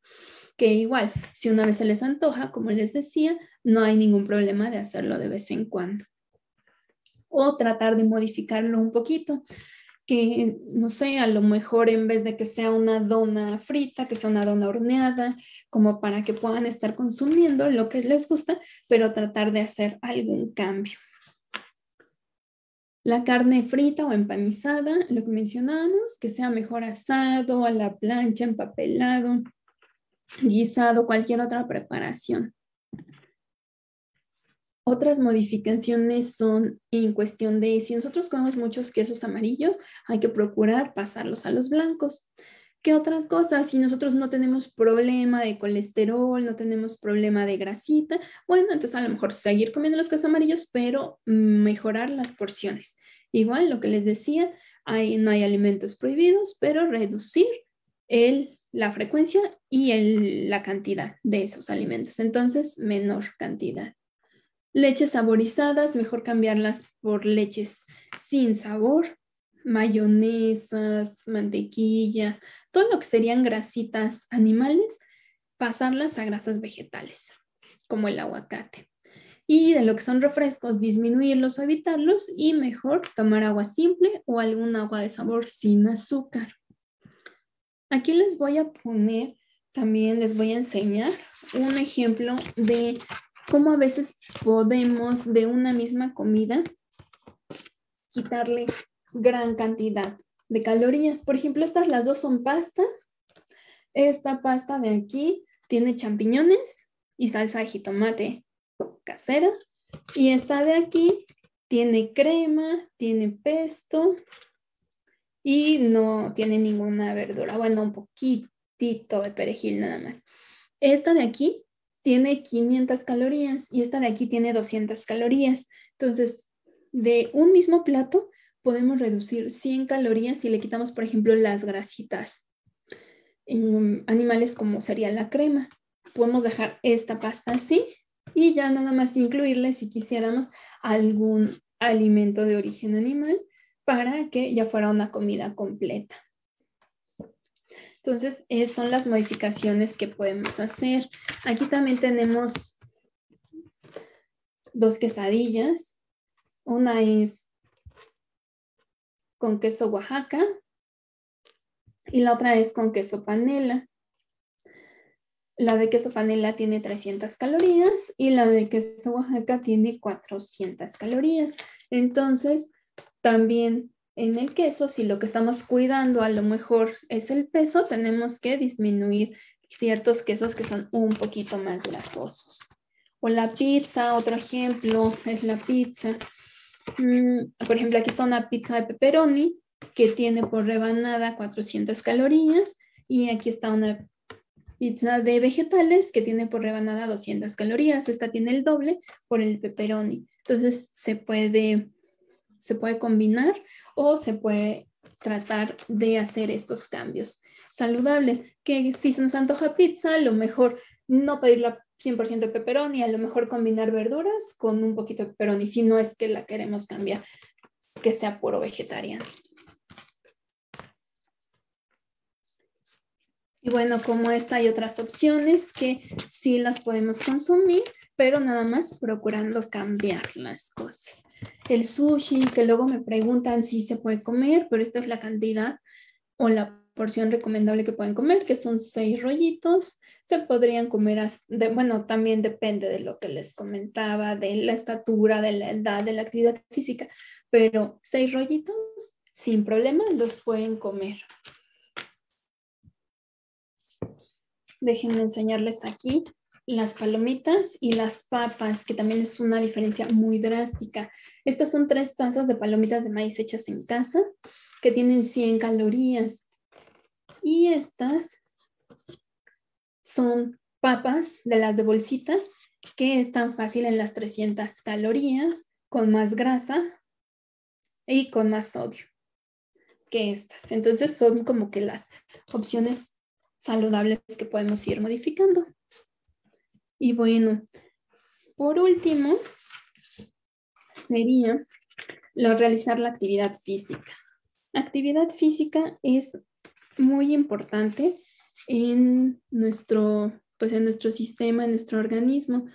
Que igual, si una vez se les antoja, como les decía, no hay ningún problema de hacerlo de vez en cuando o tratar de modificarlo un poquito que, no sé, a lo mejor en vez de que sea una dona frita, que sea una dona horneada, como para que puedan estar consumiendo lo que les gusta, pero tratar de hacer algún cambio. La carne frita o empanizada, lo que mencionamos, que sea mejor asado, a la plancha, empapelado, guisado, cualquier otra preparación. Otras modificaciones son en cuestión de si nosotros comemos muchos quesos amarillos, hay que procurar pasarlos a los blancos. ¿Qué otra cosa? Si nosotros no tenemos problema de colesterol, no tenemos problema de grasita, bueno, entonces a lo mejor seguir comiendo los quesos amarillos, pero mejorar las porciones. Igual lo que les decía, no hay alimentos prohibidos, pero reducir el, la frecuencia y el, la cantidad de esos alimentos. Entonces, menor cantidad. Leches saborizadas, mejor cambiarlas por leches sin sabor, mayonesas, mantequillas, todo lo que serían grasitas animales, pasarlas a grasas vegetales, como el aguacate. Y de lo que son refrescos, disminuirlos o evitarlos y mejor tomar agua simple o algún agua de sabor sin azúcar. Aquí les voy a poner, también les voy a enseñar un ejemplo de cómo a veces podemos de una misma comida quitarle gran cantidad de calorías. Por ejemplo, estas las dos son pasta. Esta pasta de aquí tiene champiñones y salsa de jitomate casera. Y esta de aquí tiene crema, tiene pesto y no tiene ninguna verdura. Bueno, un poquitito de perejil nada más. Esta de aquí tiene 500 calorías y esta de aquí tiene 200 calorías. Entonces, de un mismo plato podemos reducir 100 calorías si le quitamos, por ejemplo, las grasitas. En animales como sería la crema. Podemos dejar esta pasta así y ya nada más incluirle si quisiéramos algún alimento de origen animal para que ya fuera una comida completa. Entonces, son las modificaciones que podemos hacer. Aquí también tenemos dos quesadillas. Una es con queso Oaxaca y la otra es con queso panela. La de queso panela tiene 300 calorías y la de queso Oaxaca tiene 400 calorías. Entonces, también en el queso, si lo que estamos cuidando a lo mejor es el peso, tenemos que disminuir ciertos quesos que son un poquito más grasosos. O la pizza, otro ejemplo es la pizza. Mm, por ejemplo, aquí está una pizza de pepperoni que tiene por rebanada 400 calorías y aquí está una pizza de vegetales que tiene por rebanada 200 calorías. Esta tiene el doble por el pepperoni. Entonces se puede se puede combinar o se puede tratar de hacer estos cambios saludables, que si se nos antoja pizza, a lo mejor no pedirla 100% de pepperoni, a lo mejor combinar verduras con un poquito de pepperoni, si no es que la queremos cambiar, que sea puro vegetariano. Y bueno, como esta hay otras opciones que sí las podemos consumir pero nada más procurando cambiar las cosas. El sushi, que luego me preguntan si se puede comer, pero esta es la cantidad o la porción recomendable que pueden comer, que son seis rollitos. Se podrían comer, bueno, también depende de lo que les comentaba, de la estatura, de la edad, de la actividad física, pero seis rollitos sin problema los pueden comer. Déjenme enseñarles aquí las palomitas y las papas, que también es una diferencia muy drástica. Estas son tres tazas de palomitas de maíz hechas en casa, que tienen 100 calorías. Y estas son papas de las de bolsita, que están fácil en las 300 calorías, con más grasa y con más sodio que estas. Entonces son como que las opciones saludables que podemos ir modificando. Y bueno, por último, sería realizar la actividad física. Actividad física es muy importante en nuestro, pues en nuestro sistema, en nuestro organismo.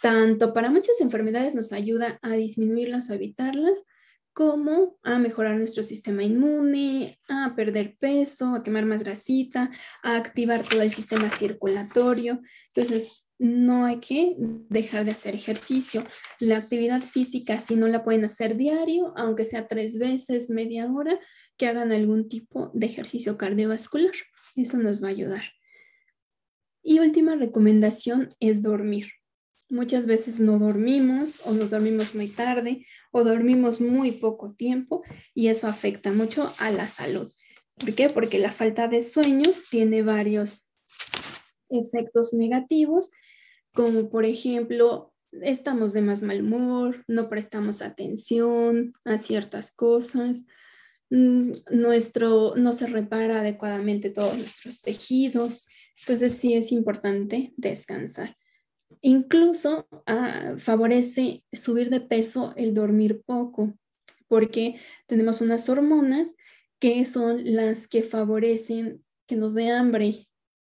Tanto para muchas enfermedades nos ayuda a disminuirlas o evitarlas, como a mejorar nuestro sistema inmune, a perder peso, a quemar más grasita, a activar todo el sistema circulatorio. Entonces, no hay que dejar de hacer ejercicio. La actividad física, si no la pueden hacer diario, aunque sea tres veces, media hora, que hagan algún tipo de ejercicio cardiovascular. Eso nos va a ayudar. Y última recomendación es dormir. Muchas veces no dormimos o nos dormimos muy tarde o dormimos muy poco tiempo y eso afecta mucho a la salud. ¿Por qué? Porque la falta de sueño tiene varios efectos negativos como por ejemplo, estamos de más mal humor, no prestamos atención a ciertas cosas, mm, nuestro, no se repara adecuadamente todos nuestros tejidos, entonces sí es importante descansar. Incluso ah, favorece subir de peso el dormir poco, porque tenemos unas hormonas que son las que favorecen que nos dé hambre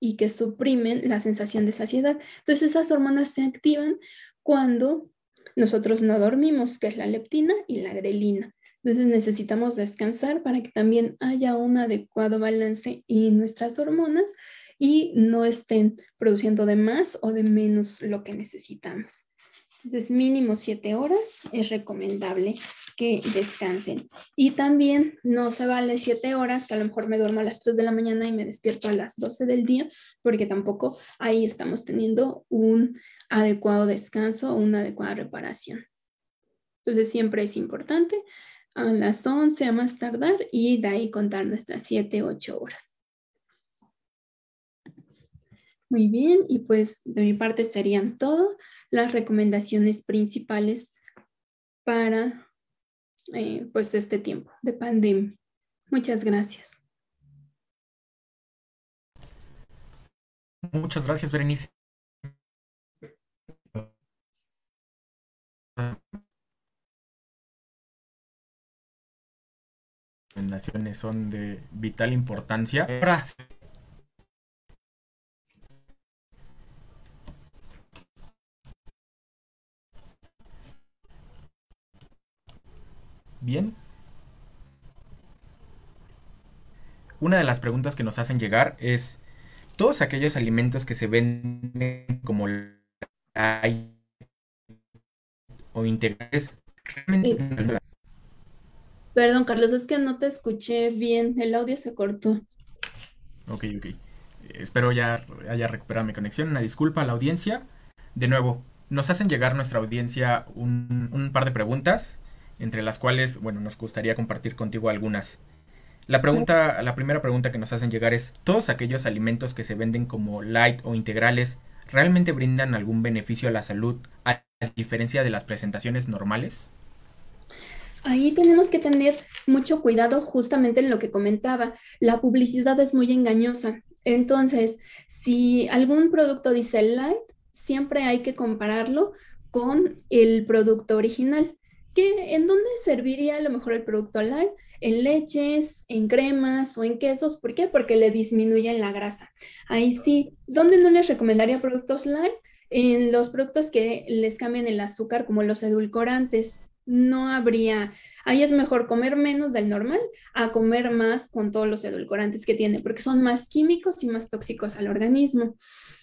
y que suprimen la sensación de saciedad. Entonces esas hormonas se activan cuando nosotros no dormimos, que es la leptina y la grelina. Entonces necesitamos descansar para que también haya un adecuado balance en nuestras hormonas y no estén produciendo de más o de menos lo que necesitamos. Entonces, mínimo siete horas es recomendable que descansen. Y también no se vale siete horas, que a lo mejor me duermo a las 3 de la mañana y me despierto a las 12 del día, porque tampoco ahí estamos teniendo un adecuado descanso o una adecuada reparación. Entonces, siempre es importante a las 11 a más tardar y de ahí contar nuestras 7, 8 horas. Muy bien, y pues de mi parte serían todas las recomendaciones principales para eh, pues este tiempo de pandemia. Muchas gracias. Muchas gracias, Berenice.
recomendaciones son de vital importancia. Bien. Una de las preguntas que nos hacen llegar es, todos aquellos alimentos que se venden como o integrales,
Perdón, Carlos, es que no te escuché bien, el audio se cortó.
Ok, ok. Espero ya haya recuperado mi conexión. Una disculpa a la audiencia. De nuevo, nos hacen llegar nuestra audiencia un, un par de preguntas entre las cuales, bueno, nos gustaría compartir contigo algunas. La pregunta, la primera pregunta que nos hacen llegar es, ¿todos aquellos alimentos que se venden como light o integrales realmente brindan algún beneficio a la salud a diferencia de las presentaciones normales?
Ahí tenemos que tener mucho cuidado justamente en lo que comentaba. La publicidad es muy engañosa. Entonces, si algún producto dice light, siempre hay que compararlo con el producto original. ¿En dónde serviría a lo mejor el producto light? En leches, en cremas o en quesos. ¿Por qué? Porque le disminuyen la grasa. Ahí sí. ¿Dónde no les recomendaría productos light? En los productos que les cambian el azúcar, como los edulcorantes no habría, ahí es mejor comer menos del normal a comer más con todos los edulcorantes que tiene, porque son más químicos y más tóxicos al organismo.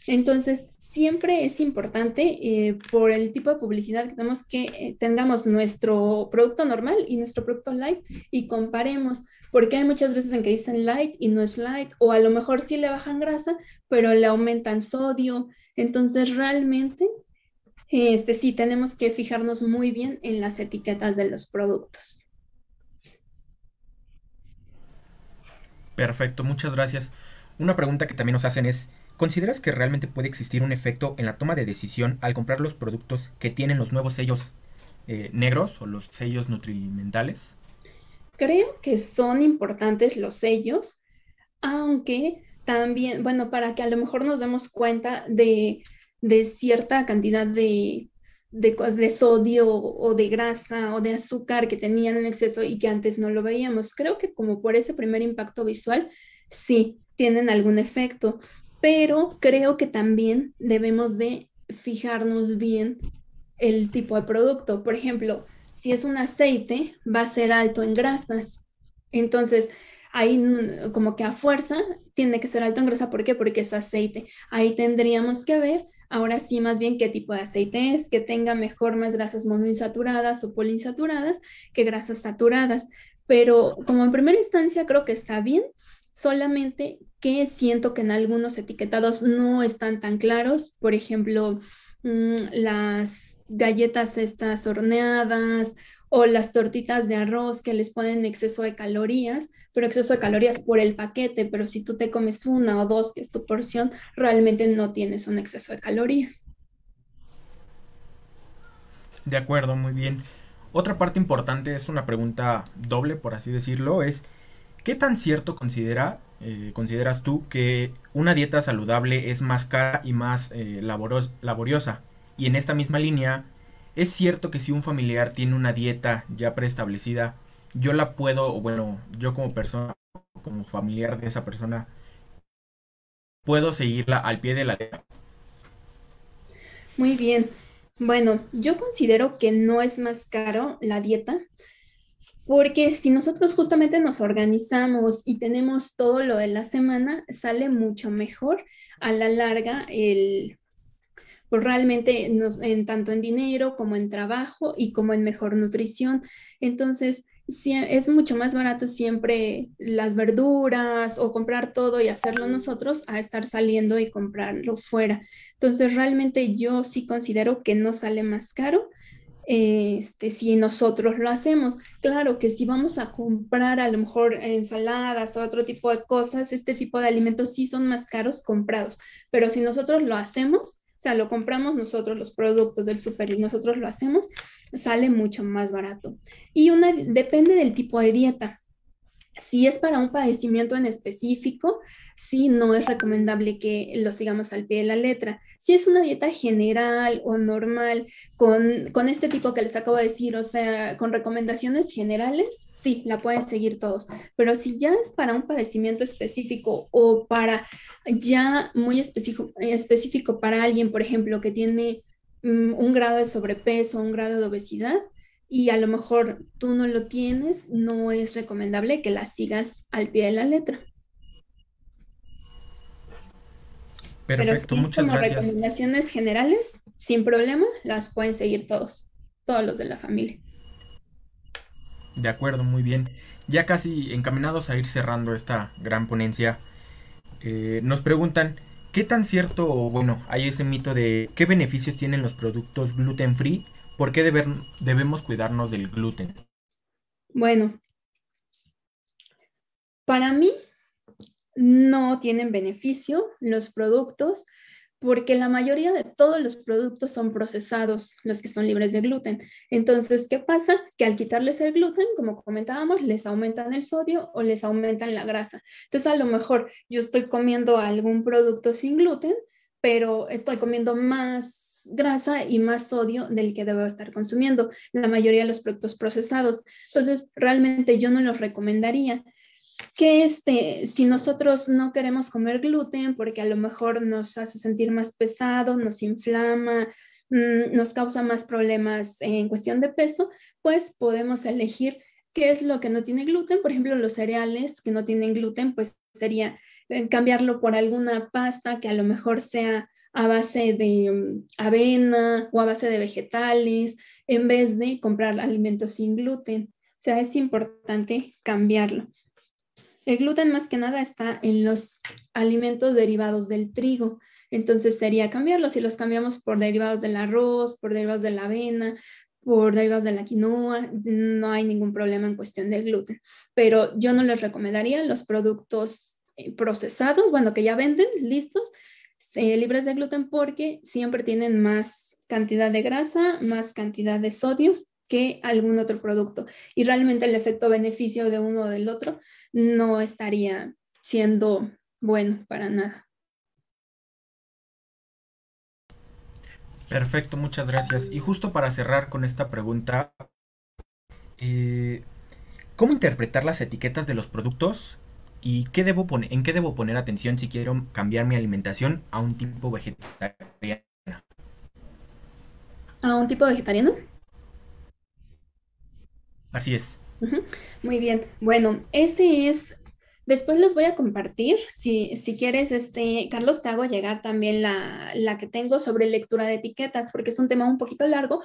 Entonces, siempre es importante eh, por el tipo de publicidad que tenemos que eh, tengamos nuestro producto normal y nuestro producto light y comparemos, porque hay muchas veces en que dicen light y no es light, o a lo mejor sí le bajan grasa, pero le aumentan sodio. Entonces, realmente este, sí, tenemos que fijarnos muy bien en las etiquetas de los productos.
Perfecto, muchas gracias. Una pregunta que también nos hacen es, ¿consideras que realmente puede existir un efecto en la toma de decisión al comprar los productos que tienen los nuevos sellos eh, negros o los sellos nutrimentales?
Creo que son importantes los sellos, aunque también, bueno, para que a lo mejor nos demos cuenta de de cierta cantidad de, de, de, sodio o de grasa o de azúcar que tenían en exceso y que antes no lo veíamos. Creo que como por ese primer impacto visual, sí, tienen algún efecto, pero creo que también debemos de fijarnos bien el tipo de producto. Por ejemplo, si es un aceite, va a ser alto en grasas. Entonces, ahí como que a fuerza tiene que ser alto en grasa. ¿Por qué? Porque es aceite. Ahí tendríamos que ver Ahora sí, más bien qué tipo de aceite es, que tenga mejor más grasas monoinsaturadas o poliinsaturadas que grasas saturadas. Pero como en primera instancia creo que está bien, solamente que siento que en algunos etiquetados no están tan claros. Por ejemplo, mm, las galletas estas horneadas, o las tortitas de arroz que les ponen exceso de calorías, pero exceso de calorías por el paquete, pero si tú te comes una o dos, que es tu porción, realmente no tienes un exceso de calorías.
De acuerdo, muy bien. Otra parte importante es una pregunta doble, por así decirlo, es ¿qué tan cierto considera, eh, consideras tú que una dieta saludable es más cara y más eh, laboriosa? Y en esta misma línea, es cierto que si un familiar tiene una dieta ya preestablecida, yo la puedo, o bueno, yo como persona, como familiar de esa persona, puedo seguirla al pie de la letra.
Muy bien. Bueno, yo considero que no es más caro la dieta, porque si nosotros justamente nos organizamos y tenemos todo lo de la semana, sale mucho mejor a la larga el, pues realmente nos, en, tanto en dinero como en trabajo y como en mejor nutrición. Entonces, si es mucho más barato siempre las verduras o comprar todo y hacerlo nosotros a estar saliendo y comprarlo fuera. Entonces, realmente yo sí considero que no sale más caro este, si nosotros lo hacemos. Claro que si vamos a comprar a lo mejor ensaladas o otro tipo de cosas, este tipo de alimentos sí son más caros comprados, pero si nosotros lo hacemos, sea, lo compramos nosotros, los productos del super y nosotros lo hacemos, sale mucho más barato. Y una, depende del tipo de dieta. Si es para un padecimiento en específico, sí no es recomendable que lo sigamos al pie de la letra. Si es una dieta general o normal, con, con este tipo que les acabo de decir, o sea, con recomendaciones generales, sí, la pueden seguir todos. Pero si ya es para un padecimiento específico o para ya muy específico, específico para alguien, por ejemplo, que tiene mm, un grado de sobrepeso, un grado de obesidad, y a lo mejor tú no lo tienes, no es recomendable que la sigas al pie de la letra.
Perfecto, Pero muchas gracias.
Recomendaciones generales, sin problema, las pueden seguir todos, todos los de la familia.
De acuerdo, muy bien. Ya casi encaminados a ir cerrando esta gran ponencia, eh, nos preguntan, ¿qué tan cierto, o bueno, hay ese mito de qué beneficios tienen los productos gluten free ¿Por qué debemos cuidarnos del gluten?
Bueno, para mí no tienen beneficio los productos porque la mayoría de todos los productos son procesados, los que son libres de gluten. Entonces, ¿qué pasa? Que al quitarles el gluten, como comentábamos, les aumentan el sodio o les aumentan la grasa. Entonces, a lo mejor yo estoy comiendo algún producto sin gluten, pero estoy comiendo más grasa y más sodio del que debo estar consumiendo, la mayoría de los productos procesados. Entonces, realmente yo no los recomendaría que este, si nosotros no queremos comer gluten porque a lo mejor nos hace sentir más pesado, nos inflama, mm, nos causa más problemas en cuestión de peso, pues podemos elegir qué es lo que no tiene gluten. Por ejemplo, los cereales que no tienen gluten, pues sería eh, cambiarlo por alguna pasta que a lo mejor sea a base de mm, avena o a base de vegetales, en vez de comprar alimentos sin gluten. O sea, es importante cambiarlo. El gluten más que nada está en los alimentos derivados del trigo. Entonces sería cambiarlo si los cambiamos por derivados del arroz, por derivados de la avena, por derivados de la quinoa, no hay ningún problema en cuestión del gluten. Pero yo no les recomendaría los productos eh, procesados, bueno, que ya venden listos, eh, libres de gluten porque siempre tienen más cantidad de grasa, más cantidad de sodio que algún otro producto. Y realmente el efecto beneficio de uno o del otro no estaría siendo bueno para nada.
Perfecto, muchas gracias. Y justo para cerrar con esta pregunta, eh, ¿cómo interpretar las etiquetas de los productos ¿Y qué debo poner, en qué debo poner atención si quiero cambiar mi alimentación a un tipo vegetariano?
¿A un tipo vegetariano? Así es. Muy bien. Bueno, ese es. Después los voy a compartir. Si, si quieres, este, Carlos, te hago llegar también la, la que tengo sobre lectura de etiquetas, porque es un tema un poquito largo,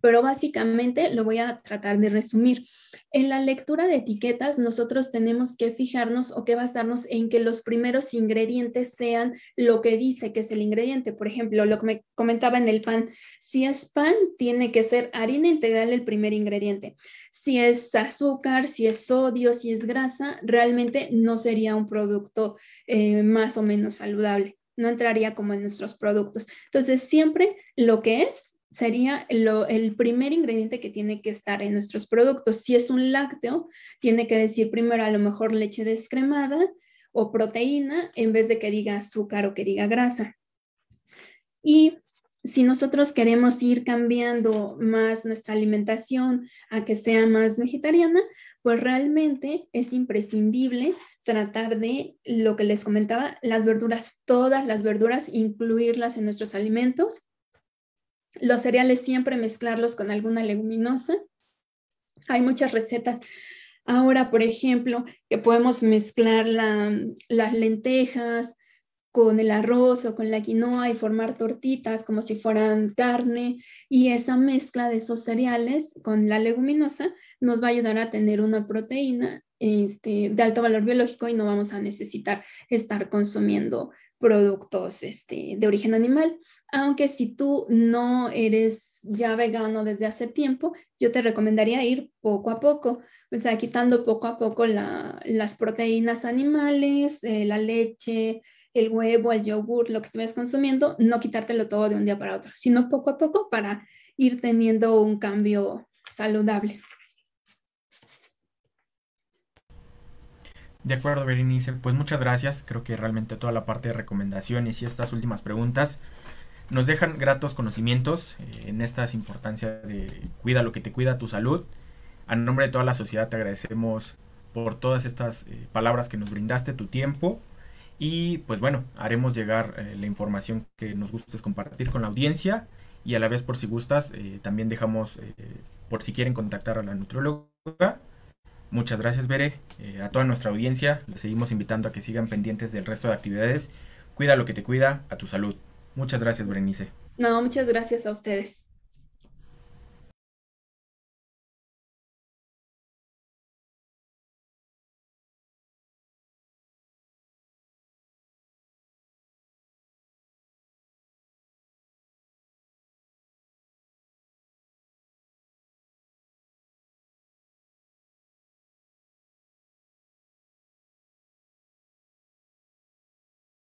pero básicamente lo voy a tratar de resumir. En la lectura de etiquetas, nosotros tenemos que fijarnos o que basarnos en que los primeros ingredientes sean lo que dice que es el ingrediente. Por ejemplo, lo que me comentaba en el pan, si es pan, tiene que ser harina integral el primer ingrediente. Si es azúcar, si es sodio, si es grasa, realmente no sería un producto eh, más o menos saludable no entraría como en nuestros productos. Entonces, siempre lo que es sería el primer ingrediente que tiene que estar en nuestros productos. Si es un lácteo, tiene que decir primero a lo mejor leche descremada o proteína en vez de que diga azúcar o que diga grasa. Y si nosotros queremos ir cambiando más nuestra alimentación a que sea más vegetariana, pues realmente es imprescindible tratar de lo que les comentaba, las verduras, todas las verduras, incluirlas en nuestros alimentos los cereales siempre mezclarlos con alguna leguminosa. Hay muchas recetas ahora, por ejemplo, que podemos mezclar las lentejas con el arroz o con la quinoa y formar tortitas como si fueran carne y esa mezcla de esos cereales con la leguminosa nos va a ayudar a tener una proteína este, de alto valor biológico y no vamos a necesitar estar consumiendo productos este, de origen animal. Aunque si tú no eres ya vegano desde hace tiempo, yo te recomendaría ir poco a poco, o sea, quitando poco a poco las proteínas animales, eh, la leche, el huevo, el yogur, lo que estuvieras consumiendo, no quitártelo todo de un día para otro, sino poco a poco para ir teniendo un cambio saludable.
De acuerdo, Berenice. Pues muchas gracias. Creo que realmente toda la parte de recomendaciones y estas últimas preguntas nos dejan gratos conocimientos eh, en estas importancia de cuida lo que te cuida, tu salud. A nombre de toda la sociedad te agradecemos por todas estas eh, palabras que nos brindaste, tu tiempo. Y pues bueno, haremos llegar eh, la información que nos gustes compartir con la audiencia y a la vez por si gustas, también dejamos por si quieren contactar a la nutrióloga. Muchas gracias, Bere. a toda nuestra audiencia, les seguimos invitando a que sigan pendientes del resto de actividades. Cuida lo que te cuida, a tu salud. Muchas gracias, Berenice.
No, muchas gracias a ustedes.